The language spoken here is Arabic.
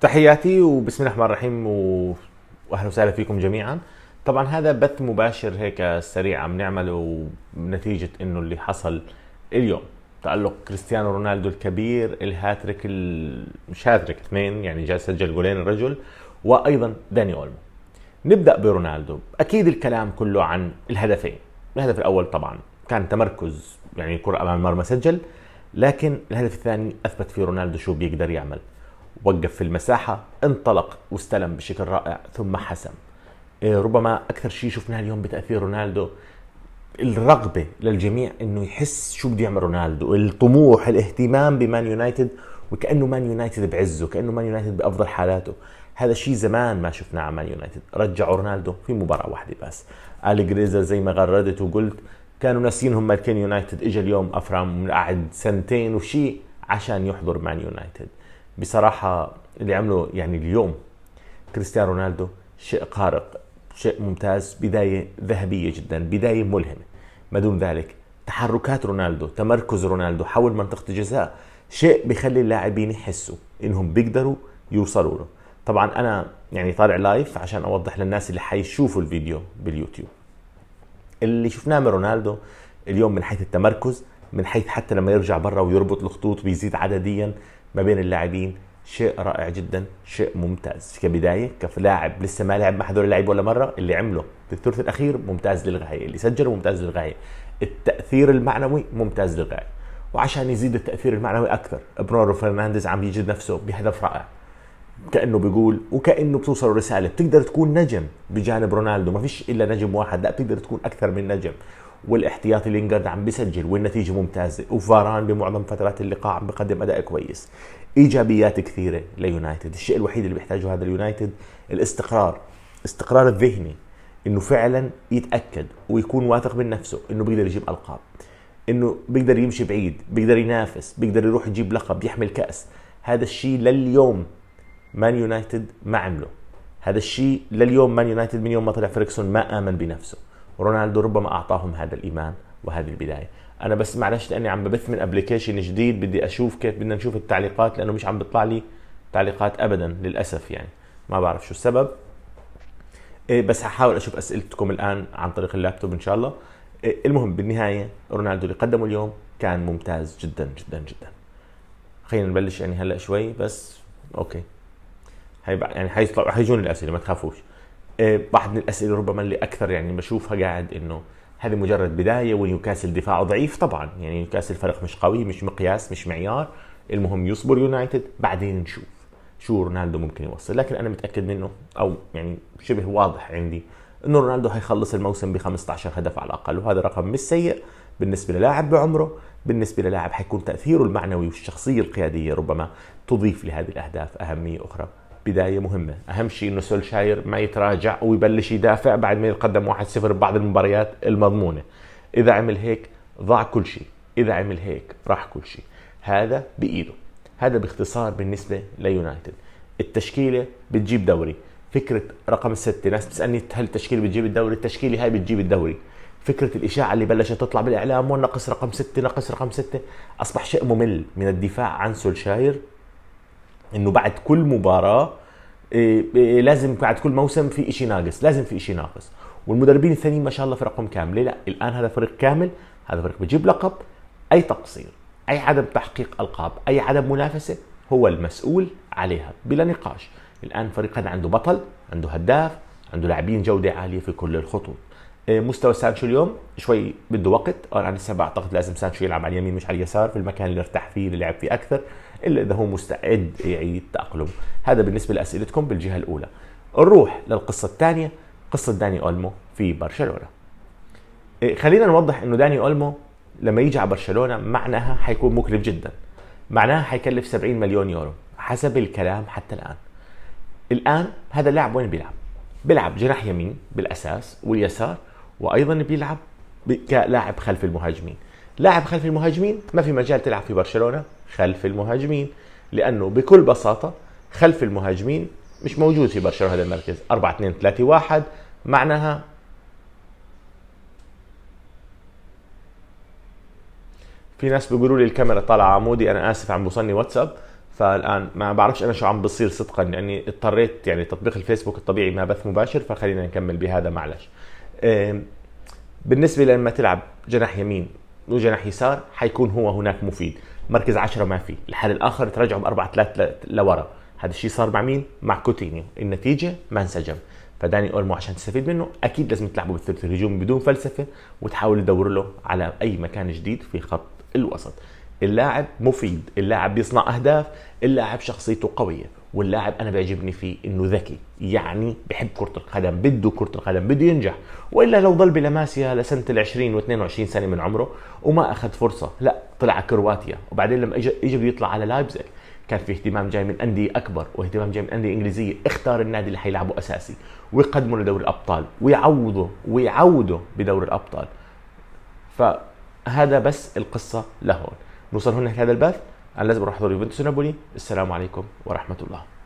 تحياتي وبسم الله الرحمن الرحيم واهلا وسهلا فيكم جميعا طبعا هذا بث مباشر هيك سريع عم نعمله نتيجة انه اللي حصل اليوم تألق كريستيانو رونالدو الكبير الهاتريك مش هاتريك اثنين يعني جاي سجل جولين الرجل وايضا داني اولمو نبدا برونالدو اكيد الكلام كله عن الهدفين الهدف الاول طبعا كان تمركز يعني كرة امام المرمى سجل لكن الهدف الثاني اثبت فيه رونالدو شو بيقدر يعمل وقف في المساحة انطلق واستلم بشكل رائع ثم حسم إيه، ربما أكثر شيء شفناه اليوم بتأثير رونالدو الرغبة للجميع انه يحس شو بده يعمل رونالدو الطموح الاهتمام بمان يونايتد وكأنه مان يونايتد بعزه كأنه مان يونايتد بأفضل حالاته هذا شيء زمان ما شفناه على مان يونايتد رجعوا رونالدو في مباراة واحدة بس آل جريزا زي ما غردت وقلت كانوا ناسين هم الكين يونايتد اجى اليوم افرام قاعد سنتين وشي عشان يحضر مان يونايتد بصراحه اللي عمله يعني اليوم كريستيانو رونالدو شيء خارق شيء ممتاز بدايه ذهبيه جدا بدايه ملهمه ما دون ذلك تحركات رونالدو تمركز رونالدو حول منطقه الجزاء شيء بخلي اللاعبين يحسوا انهم بيقدروا يوصلوا له طبعا انا يعني طالع لايف عشان اوضح للناس اللي حيشوفوا الفيديو باليوتيوب اللي شفناه من رونالدو اليوم من حيث التمركز من حيث حتى لما يرجع برا ويربط الخطوط بيزيد عدديا ما بين اللاعبين شيء رائع جدا شيء ممتاز كبدايه كلاعب لسه ما لعب مع هذول اللاعب ولا مره اللي عمله في الثلث الاخير ممتاز للغايه اللي سجله ممتاز للغايه التاثير المعنوي ممتاز للغايه وعشان يزيد التاثير المعنوي اكثر برونو فرنانديز عم يجد نفسه بهدف رائع كانه بيقول وكانه بتوصل رساله بتقدر تكون نجم بجانب رونالدو ما فيش الا نجم واحد لا بتقدر تكون اكثر من نجم والاحتياطي لينجارد عم بيسجل والنتيجه ممتازه وفاران بمعظم فترات اللقاء عم بقدم اداء كويس ايجابيات كثيره ليونايتد الشيء الوحيد اللي بيحتاجه هذا اليونايتد الاستقرار استقرار الذهني انه فعلا يتاكد ويكون واثق من نفسه انه بيقدر يجيب القاب انه بيقدر يمشي بعيد بيقدر ينافس بيقدر يروح يجيب لقب يحمل كاس هذا الشيء لليوم مان يونايتد ما عمله هذا الشيء لليوم مان يونايتد من يوم ما طلع فريكسون ما امن بنفسه رونالدو ربما اعطاهم هذا الايمان وهذه البدايه انا بس معلش لاني عم ببث من ابلكيشن جديد بدي اشوف كيف بدنا نشوف التعليقات لانه مش عم بيطلع لي تعليقات ابدا للاسف يعني ما بعرف شو السبب إيه، بس هحاول اشوف اسئلتكم الان عن طريق اللابتوب ان شاء الله إيه، المهم بالنهايه رونالدو اللي قدمه اليوم كان ممتاز جدا جدا جدا خلينا نبلش يعني هلا شوي بس اوكي هي يعني حيطلع حيجون الاسئله ما تخافوش إيه، بعض من الاسئله ربما اللي اكثر يعني بشوفها قاعد انه هذه مجرد بدايه ونيوكاسل دفاعه ضعيف طبعا يعني نيوكاسل فريق مش قوي مش مقياس مش معيار المهم يصبر يونايتد بعدين نشوف شو رونالدو ممكن يوصل لكن انا متاكد منه او يعني شبه واضح عندي انه رونالدو هيخلص الموسم ب 15 هدف على الاقل وهذا رقم مش سيء بالنسبه للاعب بعمره بالنسبه للاعب حيكون تاثيره المعنوي والشخصيه القياديه ربما تضيف لهذه الاهداف اهميه اخرى بدايه مهمه، اهم شيء انه سولشاير ما يتراجع ويبلش يدافع بعد ما يتقدم 1-0 ببعض المباريات المضمونه. اذا عمل هيك ضاع كل شيء، اذا عمل هيك راح كل شيء، هذا بايده. هذا باختصار بالنسبه ليونايتد. التشكيله بتجيب دوري، فكره رقم سته، ناس بتسالني هل التشكيله بتجيب الدوري؟ التشكيله هاي بتجيب الدوري. فكره الاشاعه اللي بلشت تطلع بالاعلام ونقص رقم سته، نقص رقم سته، اصبح شيء ممل من الدفاع عن سولشاير انه بعد كل مباراه إيه، إيه، إيه، لازم بعد كل موسم في شيء ناقص لازم في شيء ناقص والمدربين الثانيين ما شاء الله فرقهم كامله لا الان هذا فريق كامل هذا فريق بجيب لقب اي تقصير اي عدم تحقيق القاب اي عدم منافسه هو المسؤول عليها بلا نقاش الان فريق هذا عنده بطل عنده هداف عنده لاعبين جوده عاليه في كل الخطوط آه، مستوى سانشو اليوم شوي بده وقت انا لسه بعتقد لازم سانشو يلعب على اليمين مش على اليسار في المكان اللي ارتاح فيه اللي لعب فيه اكثر الا اذا هو مستعد يعيد تاقلمه هذا بالنسبه لاسئلتكم بالجهه الاولى نروح للقصه الثانيه قصه داني اولمو في برشلونه آه، خلينا نوضح انه داني اولمو لما يجي على برشلونه معناها حيكون مكلف جدا معناها حيكلف 70 مليون يورو حسب الكلام حتى الان الان هذا اللاعب وين بيلعب بيلعب جناح يمين بالاساس واليسار وايضا بيلعب كلاعب خلف المهاجمين لاعب خلف المهاجمين ما في مجال تلعب في برشلونه خلف المهاجمين لانه بكل بساطه خلف المهاجمين مش موجود في برشلونه هذا المركز 4 2 3 1 معناها في ناس بيقولوا لي الكاميرا طالعه عمودي انا اسف عم بوصلني واتساب فالان ما بعرفش انا شو عم بصير صدقا لاني اضطريت يعني تطبيق الفيسبوك الطبيعي ما بث مباشر فخلينا نكمل بهذا معلش بالنسبه لما تلعب جناح يمين وجناح يسار حيكون هو هناك مفيد مركز عشرة ما في الحل الاخر ترجعوا باربعة ثلاثة لورا هذا الشيء صار مع مين مع كوتينيو النتيجه ما انسجم فداني اولمو عشان تستفيد منه اكيد لازم تلعبه بالثلث الهجومي بدون فلسفه وتحاول تدور له على اي مكان جديد في خط الوسط اللاعب مفيد اللاعب بيصنع اهداف اللاعب شخصيته قويه واللاعب انا بيعجبني فيه انه ذكي يعني بحب كره القدم بده كره القدم بده ينجح والا لو ضل بلاماسيا لسنه ال20 و22 سنه من عمره وما اخذ فرصه لا طلع على كرواتيا وبعدين لما اجى اجى بده يطلع على لايبزيج كان في اهتمام جاي من انديه اكبر واهتمام جاي من انديه انجليزيه اختار النادي اللي حيلعبه اساسي ويقدمه لدوري الابطال ويعوضه ويعوضه بدوري الابطال فهذا بس القصه لهون نوصل هنا لهذا البث انا لازم اروح احضر يوفنتوس نابولي السلام عليكم ورحمه الله